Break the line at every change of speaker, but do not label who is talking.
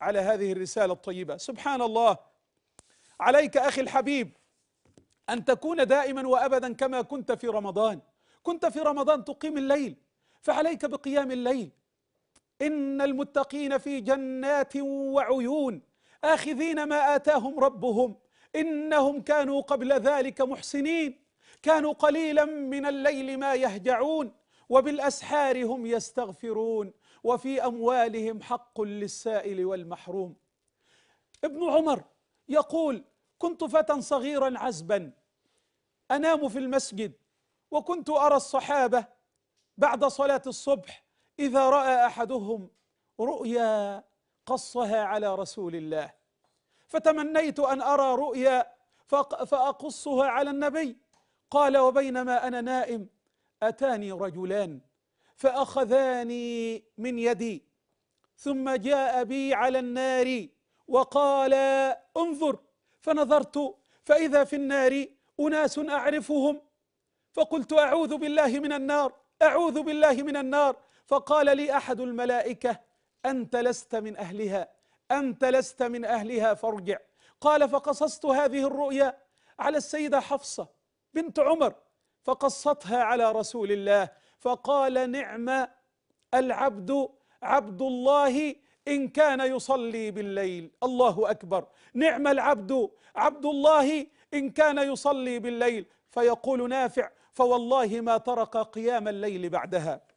على هذه الرسالة الطيبة سبحان الله عليك أخي الحبيب أن تكون دائما وأبدا كما كنت في رمضان كنت في رمضان تقيم الليل فعليك بقيام الليل إن المتقين في جنات وعيون آخذين ما آتاهم ربهم إنهم كانوا قبل ذلك محسنين كانوا قليلا من الليل ما يهجعون وبالأسحار هم يستغفرون وفي أموالهم حق للسائل والمحروم ابن عمر يقول كنت فتى صغيرا عزبا أنام في المسجد وكنت أرى الصحابة بعد صلاة الصبح إذا رأى أحدهم رؤيا قصها على رسول الله فتمنيت أن أرى رؤيا فأقصها على النبي قال وبينما أنا نائم أتاني رجلان فأخذاني من يدي ثم جاء بي على النار وقال انظر فنظرت فإذا في النار أناس أعرفهم فقلت أعوذ بالله من النار أعوذ بالله من النار فقال لي أحد الملائكة أنت لست من أهلها أنت لست من أهلها فارجع قال فقصصت هذه الرؤيا على السيدة حفصة بنت عمر فقصتها على رسول الله فقال نعم العبد عبد الله إن كان يصلي بالليل الله أكبر نعم العبد عبد الله إن كان يصلي بالليل فيقول نافع فوالله ما ترك قيام الليل بعدها